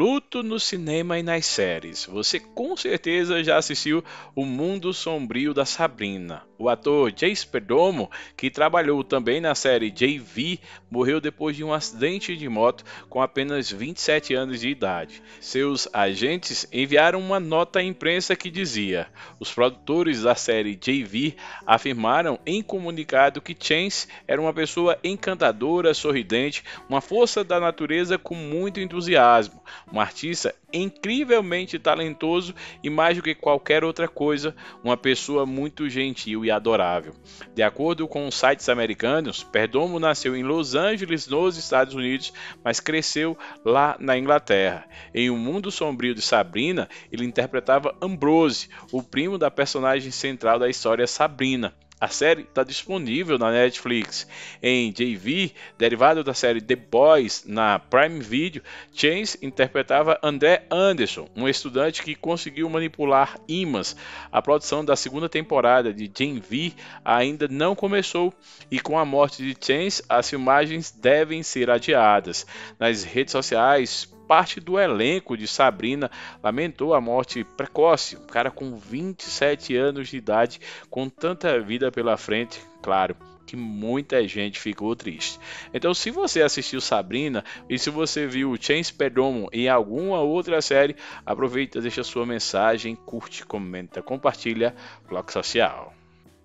luto no cinema e nas séries. Você com certeza já assistiu O Mundo Sombrio da Sabrina. O ator Jace Perdomo, que trabalhou também na série JV, morreu depois de um acidente de moto com apenas 27 anos de idade. Seus agentes enviaram uma nota à imprensa que dizia: os produtores da série JV afirmaram em comunicado que Chance era uma pessoa encantadora, sorridente, uma força da natureza com muito entusiasmo, um artista incrivelmente talentoso e mais do que qualquer outra coisa, uma pessoa muito gentil e adorável. De acordo com sites americanos, Perdomo nasceu em Los Angeles, nos Estados Unidos, mas cresceu lá na Inglaterra. Em O um Mundo Sombrio de Sabrina, ele interpretava Ambrose, o primo da personagem central da história Sabrina. A série está disponível na Netflix em JV, derivado da série The Boys na Prime Video. Chance interpretava André Anderson, um estudante que conseguiu manipular ímãs. A produção da segunda temporada de JV ainda não começou e com a morte de Chance, as filmagens devem ser adiadas. Nas redes sociais, parte do elenco de Sabrina lamentou a morte precoce. Um cara com 27 anos de idade, com tanta vida pela frente, claro que muita gente ficou triste. Então, se você assistiu Sabrina e se você viu Chains Perdomo em alguma outra série, aproveita, deixa sua mensagem, curte, comenta, compartilha, bloco social.